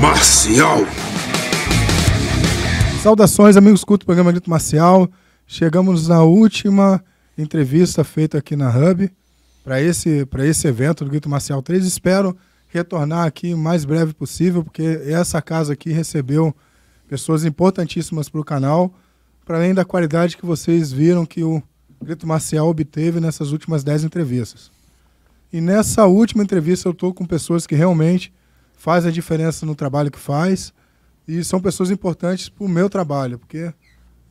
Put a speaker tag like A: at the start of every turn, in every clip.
A: Marcial. Saudações, amigos curto do programa Grito Marcial. Chegamos na última entrevista feita aqui na Hub para esse, esse evento do Grito Marcial 3. Espero retornar aqui o mais breve possível, porque essa casa aqui recebeu pessoas importantíssimas para o canal, para além da qualidade que vocês viram que o Grito Marcial obteve nessas últimas 10 entrevistas. E nessa última entrevista eu estou com pessoas que realmente faz a diferença no trabalho que faz e são pessoas importantes para o meu trabalho, porque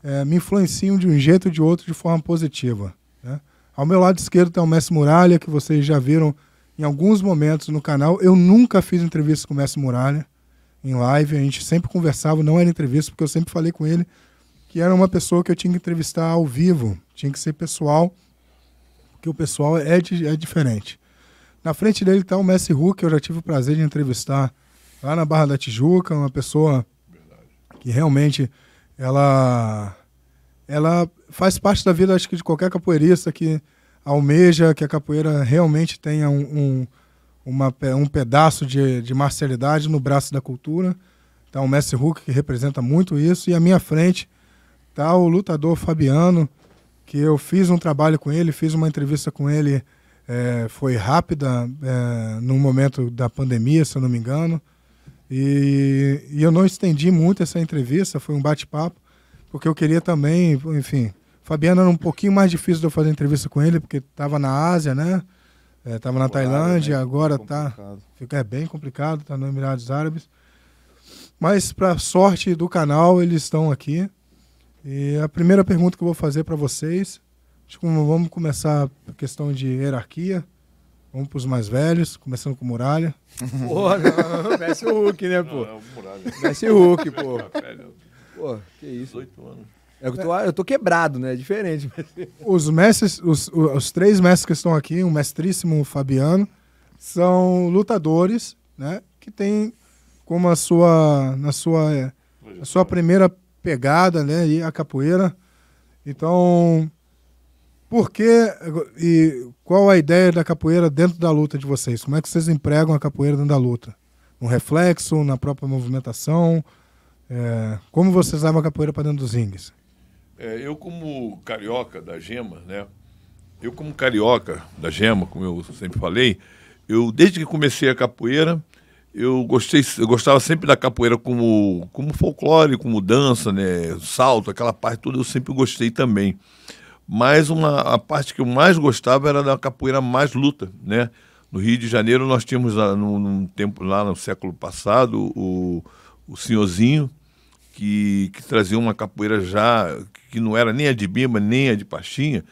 A: é, me influenciam de um jeito ou de outro de forma positiva. Né? Ao meu lado esquerdo tem tá o Messi Muralha, que vocês já viram em alguns momentos no canal. Eu nunca fiz entrevista com o Messi Muralha em live, a gente sempre conversava, não era entrevista, porque eu sempre falei com ele que era uma pessoa que eu tinha que entrevistar ao vivo, tinha que ser pessoal, porque o pessoal é, de, é diferente. Na frente dele está o Messi Hulk, que eu já tive o prazer de entrevistar lá na Barra da Tijuca, uma pessoa Verdade. que realmente ela ela faz parte da vida acho que de qualquer capoeirista que almeja que a capoeira realmente tenha um, um, uma, um pedaço de, de marcialidade no braço da cultura. Está o Messi Hulk, que representa muito isso. E à minha frente está o lutador Fabiano, que eu fiz um trabalho com ele, fiz uma entrevista com ele é, foi rápida é, no momento da pandemia, se eu não me engano. E, e eu não estendi muito essa entrevista, foi um bate-papo, porque eu queria também, enfim. Fabiano era um pouquinho mais difícil de eu fazer entrevista com ele, porque estava na Ásia, né? Estava é, na né? Tailândia, né? agora está. Fica é, bem complicado, está nos Emirados Árabes. Mas, para sorte do canal, eles estão aqui. E a primeira pergunta que eu vou fazer para vocês Acho que vamos começar a questão de hierarquia. Vamos para os mais velhos, começando com Muralha. Pô,
B: não, Messi Hulk, né, pô? Não, é o Muralha. Messi Hulk, pô. Tá pô, que isso. 18 anos.
C: É eu tô, eu tô quebrado, né? É diferente.
A: Os mestres, os, os três mestres que estão aqui, o um mestríssimo o Fabiano, são lutadores, né? Que tem como a sua, na sua, eh, a sua primeira pegada, né? E a capoeira. Então, por que e qual a ideia da capoeira dentro da luta de vocês? Como é que vocês empregam a capoeira dentro da luta? No reflexo, na própria movimentação? É, como vocês levam a capoeira para dentro dos ringues?
B: É, eu, como carioca da gema, né? Eu, como carioca da gema, como eu sempre falei, eu desde que comecei a capoeira, eu, gostei, eu gostava sempre da capoeira como, como folclore, como dança, né? Salto, aquela parte toda, eu sempre gostei também. Mas uma, a parte que eu mais gostava era da capoeira mais luta, né? No Rio de Janeiro nós tínhamos lá, ah, num, num tempo lá no século passado o, o senhorzinho que, que trazia uma capoeira já que não era nem a de bimba nem a de pastinha,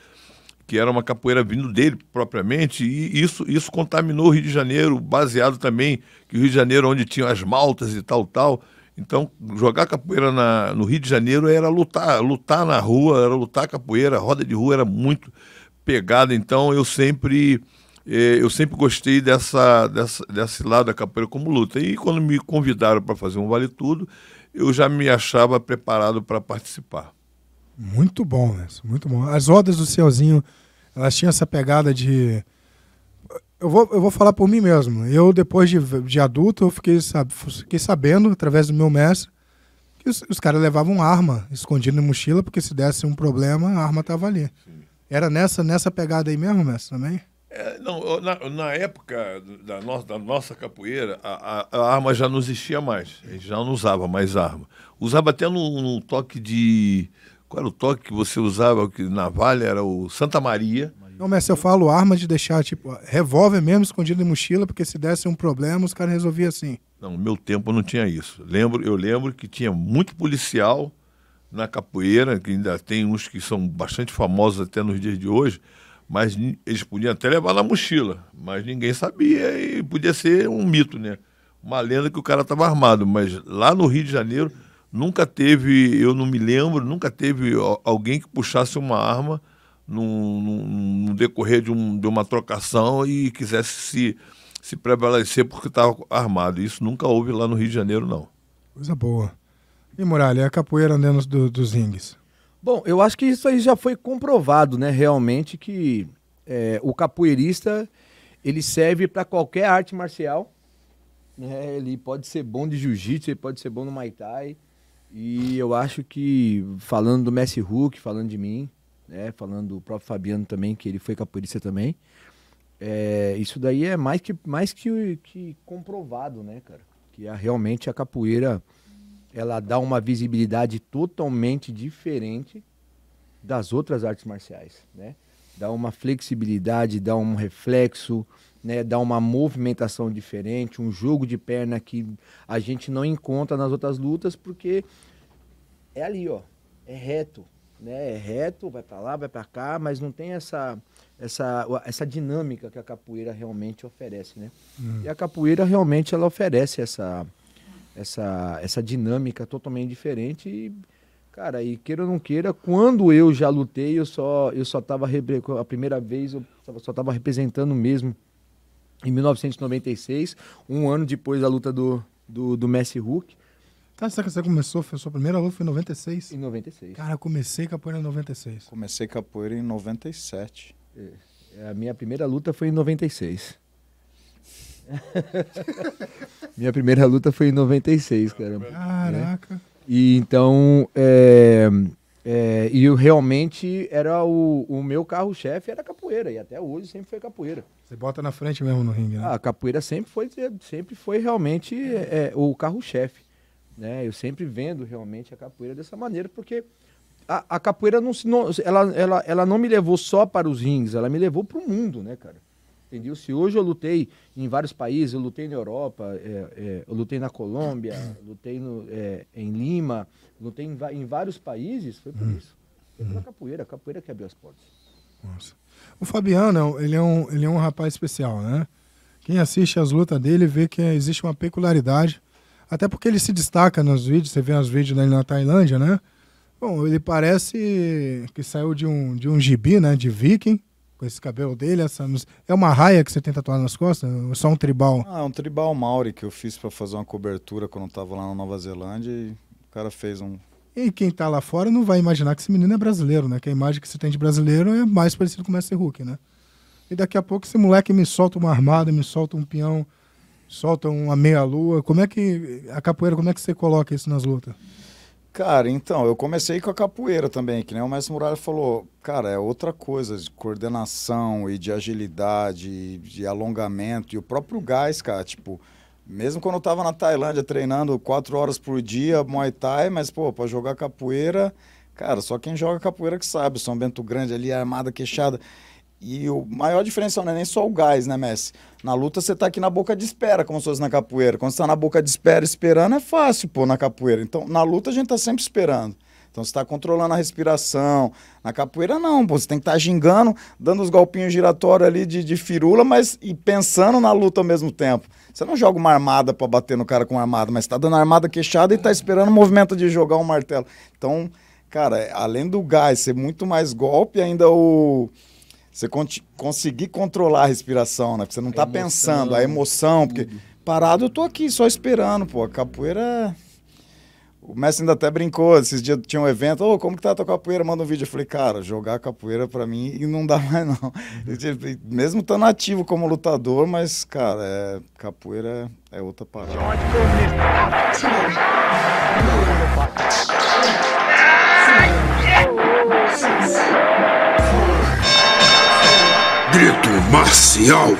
B: que era uma capoeira vindo dele propriamente, e isso, isso contaminou o Rio de Janeiro, baseado também que o Rio de Janeiro, onde tinha as maltas e tal, tal, então, jogar capoeira na, no Rio de Janeiro era lutar, lutar na rua, era lutar capoeira, roda de rua era muito pegada, então eu sempre eh, eu sempre gostei dessa, dessa, desse lado da capoeira como luta. E quando me convidaram para fazer um Vale Tudo, eu já me achava preparado para participar.
A: Muito bom, né? muito bom. As rodas do Céuzinho, elas tinham essa pegada de eu vou, eu vou falar por mim mesmo. Eu, depois de, de adulto, eu fiquei, sab fiquei sabendo, através do meu mestre, que os, os caras levavam arma escondida na mochila, porque se desse um problema, a arma estava ali. Sim. Era nessa, nessa pegada aí mesmo, mestre, também?
B: É, não, na, na, época da nossa, da nossa capoeira, a, a, a, arma já não existia mais. A gente já não usava mais arma. Usava até um toque de. Qual era o toque que você usava? Que navalha era o Santa Maria.
A: Não, mas eu falo armas de deixar, tipo, revólver mesmo escondido em mochila, porque se desse um problema, os caras resolviam assim.
B: Não, meu tempo não tinha isso. Lembro, eu lembro que tinha muito policial na capoeira, que ainda tem uns que são bastante famosos até nos dias de hoje, mas eles podiam até levar na mochila, mas ninguém sabia e podia ser um mito, né? Uma lenda que o cara estava armado, mas lá no Rio de Janeiro nunca teve, eu não me lembro, nunca teve alguém que puxasse uma arma no, decorrer de, um, de, uma trocação e quisesse se, se prevalecer porque estava armado. Isso nunca houve lá no Rio de Janeiro, não.
A: Coisa boa. E Muralha, a capoeira dentro do, dos ringues?
C: Bom, eu acho que isso aí já foi comprovado, né? Realmente que é, o capoeirista ele serve para qualquer arte marcial. Né? Ele pode ser bom de jiu-jitsu, ele pode ser bom no Muay Thai. E eu acho que, falando do Messi Hulk, falando de mim, né? Falando o próprio Fabiano também, que ele foi capoeirista também. É, isso daí é mais que, mais que, que comprovado, né, cara? Que a, realmente a capoeira ela dá uma visibilidade totalmente diferente das outras artes marciais, né? Dá uma flexibilidade, dá um reflexo, né? Dá uma movimentação diferente, um jogo de perna que a gente não encontra nas outras lutas porque é ali, ó, é reto, né? É reto, vai para lá, vai para cá, mas não tem essa essa essa dinâmica que a capoeira realmente oferece, né? Hum. E a capoeira realmente ela oferece essa essa essa dinâmica totalmente diferente e cara, e queira ou não queira, quando eu já lutei, eu só eu só tava a primeira vez eu só tava representando mesmo em 1996, um ano depois da luta do do, do Messi Hulk.
A: Tá, você começou, a sua primeira luta foi em 96? Em 96. Cara, comecei capoeira em 96.
D: Comecei capoeira em 97. É, é, a minha primeira
C: luta foi em 96. minha primeira luta foi em 96, cara. Caraca. Né? E então, é, é, e eu realmente era o, o meu carro-chefe era capoeira, e até hoje sempre foi capoeira. Você bota na frente mesmo no ringue, né? a ah, capoeira sempre foi, sempre foi realmente é, é o carro-chefe. Né? Eu sempre vendo realmente a capoeira dessa maneira, porque a, a capoeira não, se, não ela, ela, ela não me levou só para os rings, ela me levou para o mundo, né, cara? Entendeu? Se hoje eu lutei em vários países, eu lutei na Europa, é, é, eu lutei na Colômbia, lutei no, é, em Lima, lutei em, em, vários países, foi por hum. isso. Foi pela hum. capoeira, a capoeira que abriu as portas. Nossa.
A: O Fabiano, ele é um, ele é um rapaz especial, né? Quem assiste as lutas dele vê que existe uma peculiaridade até porque ele se destaca nos vídeos, você vê os vídeos dele na Tailândia, né? Bom, ele parece que saiu de um, de um gibi, né? De viking, com esse cabelo dele. Essa, é uma raia que você tem tatuado nas costas? Ou só um tribal?
D: Ah, é um tribal maori que eu fiz para fazer uma cobertura quando eu tava lá na Nova Zelândia e o cara fez um.
A: E quem tá lá fora não vai imaginar que esse menino é brasileiro, né? Que a imagem que você tem de brasileiro é mais parecido com o Messi Hulk, né? E daqui a pouco esse moleque me solta uma armada, me solta um peão soltam uma meia-lua. Como é que a capoeira, como é que você coloca isso nas lutas?
D: Cara, então, eu comecei com a capoeira também, que nem o mestre Muralha falou. Cara, é outra coisa de coordenação e de agilidade, de alongamento e o próprio gás, cara. Tipo, mesmo quando eu tava na Tailândia treinando quatro horas por dia, Muay Thai, mas, pô, pra jogar capoeira, cara, só quem joga capoeira que sabe. São Bento Grande ali, armada, queixada. E o maior diferencial não é nem só o gás, né, Messi? Na luta você tá aqui na boca de espera, como se fosse na capoeira. Quando você tá na boca de espera esperando, é fácil, pô, na capoeira. Então, na luta a gente tá sempre esperando. Então você tá controlando a respiração. Na capoeira, não, pô. Você tem que estar tá gingando, dando os golpinhos giratórios ali de, de firula, mas e pensando na luta ao mesmo tempo. Você não joga uma armada para bater no cara com uma armada, mas tá dando armada queixada e tá esperando o movimento de jogar um martelo. Então, cara, é, além do gás ser muito mais golpe, ainda o. Você con conseguir controlar a respiração, né? Porque você não está pensando, a emoção, tudo. porque parado eu tô aqui só esperando, pô. A capoeira. É- o mestre ainda até brincou, esses dias tinha um evento, ô, oh, como que tá a tua capoeira? Manda um vídeo. Eu falei, cara, jogar capoeira para mim e não dá mais não. Tipo, mesmo estando ativo como lutador, mas, cara, é... capoeira é outra parada.
A: marcial.